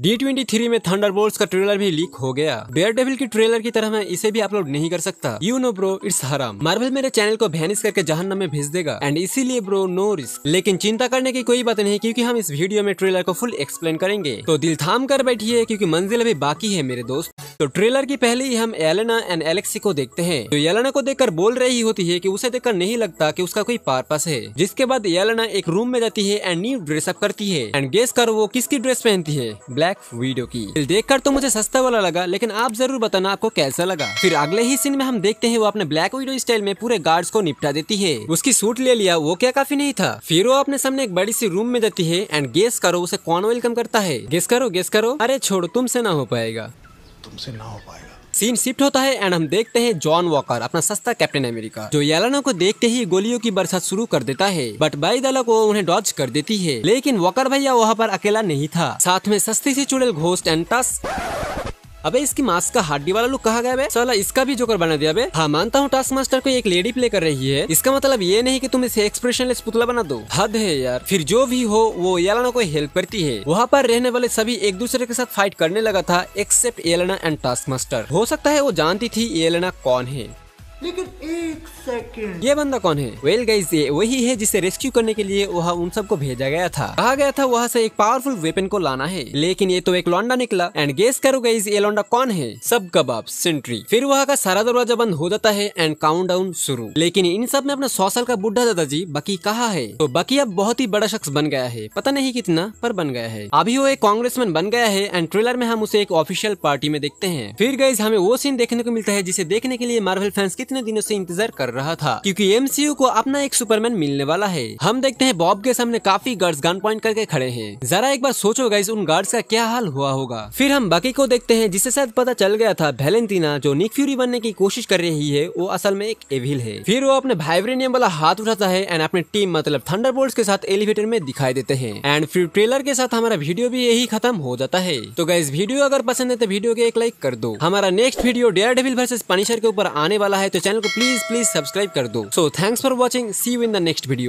D twenty three में बोल्स का ट्रेलर भी लीक हो गया डेयर डेविल की ट्रेलर की तरह मैं इसे भी अपलोड नहीं कर सकता यू नो ब्रो इट्स हराम मार्वल मेरे चैनल को भैनिस करके जहन्नम में भेज देगा एंड इसीलिए ब्रो नो रिस्क लेकिन चिंता करने की कोई बात नहीं क्योंकि हम इस वीडियो में ट्रेलर को फुल एक्सप्लेन करेंगे तो दिल थाम कर बैठिए क्यूँकी मंजिल अभी बाकी है मेरे दोस्त तो ट्रेलर की पहले ही हम एलेना एंड एलेक्सी को देखते हैं जो एलेना को देखकर बोल रही होती है की उसे देखकर नहीं लगता की उसका कोई पार्पस है जिसके बाद एलेना एक रूम में जाती है एंड न्यू ड्रेसअप करती है एंड गेस कर वो किसकी ड्रेस पहनती है ब्लैक वीडियो की देख कर तो मुझे सस्ता वाला लगा लेकिन आप जरूर बताना आपको कैसा लगा फिर अगले ही सीन में हम देखते हैं वो अपने ब्लैक वीडियो स्टाइल में पूरे गार्ड्स को निपटा देती है उसकी सूट ले लिया वो क्या काफी नहीं था फिर वो अपने सामने एक बड़ी सी रूम में जाती है एंड गेस करो उसे कौन वेलकम करता है गेस करो गेस करो अरे छोड़ो तुमसे ना हो पाएगा तुमसे ना हो पाएगा सीन शिफ्ट होता है एंड हम देखते हैं जॉन वॉकर अपना सस्ता कैप्टन अमेरिका जो यालाना को देखते ही गोलियों की बरसात शुरू कर देता है बट बाई दला को उन्हें डॉज कर देती है लेकिन वॉकर भैया वहाँ पर अकेला नहीं था साथ में सस्ती से चुड़ेल घोस्ट एंड टस्क अबे इसकी मास्क का हड्डी वाला लुक कहा गया चला इसका भी जोकर बना दिया हाँ मानता हूँ टास्क मास्टर को एक लेडी प्ले कर रही है इसका मतलब ये नहीं कि तुम इसे एक्सप्रेशन पुतला बना दो हद है यार फिर जो भी हो वो एलाना को हेल्प करती है वहाँ पर रहने वाले सभी एक दूसरे के साथ फाइट करने लगा था एक्सेप्ट एलना एंड टास्क मास्टर हो सकता है वो जानती थी एलना कौन है लेकिन एक सेकेंड ये बंदा कौन है वेल गाइस ये वही है जिसे रेस्क्यू करने के लिए वहाँ उन सबको भेजा गया था कहा गया था वहाँ से एक पावरफुल वेपन को लाना है लेकिन ये तो एक लौंडा निकला एंड गेस करो गाइस ये लौंडा कौन है सब कबाब सेंट्री फिर वहाँ का सारा दरवाजा बंद हो जाता है एंड काउंट डाउन शुरू लेकिन इन सब ने अपना सौ साल का बुढ़ा दादाजी बकी कहा है तो बकी अब बहुत ही बड़ा शख्स बन गया है पता नहीं कितना पर बन गया है अभी वो एक कांग्रेस बन गया है एंड ट्रेलर में हम उसे एक ऑफिशियल पार्टी में देखते हैं फिर गाइज हमें वो सीन देखने को मिलता है जिसे देखने के लिए मार्वल फैंस की इतने दिनों से इंतजार कर रहा था क्योंकि एमसीयू को अपना एक सुपरमैन मिलने वाला है हम देखते हैं बॉब के सामने काफी गर्ड्स गन पॉइंट करके खड़े हैं जरा एक बार सोचो गाइस उन गार्ड्स का क्या हाल हुआ होगा फिर हम बाकी को देखते हैं जिसे शायद पता चल गया था वेलेंटीना जो निक फ्यूरी बनने की कोशिश कर रही है वो असल में एक एविल है फिर वो अपने वाइब्रेनियम वाला हाथ उठाता है एंड अपने टीम मतलब थंडरबोल्ट्स के साथ एलिवेटर में दिखाई देते हैं एंड फिर ट्रेलर के साथ हमारा वीडियो भी यही खत्म हो जाता है तो गाइज वीडियो अगर पसंद है तो वीडियो को एक लाइक कर दो हमारा next video Daredevil versus Punisher के ऊपर आने वाला है तो तो चैनल को प्लीज प्लीज सब्सक्राइब कर दो so thanks for watching see you in the next video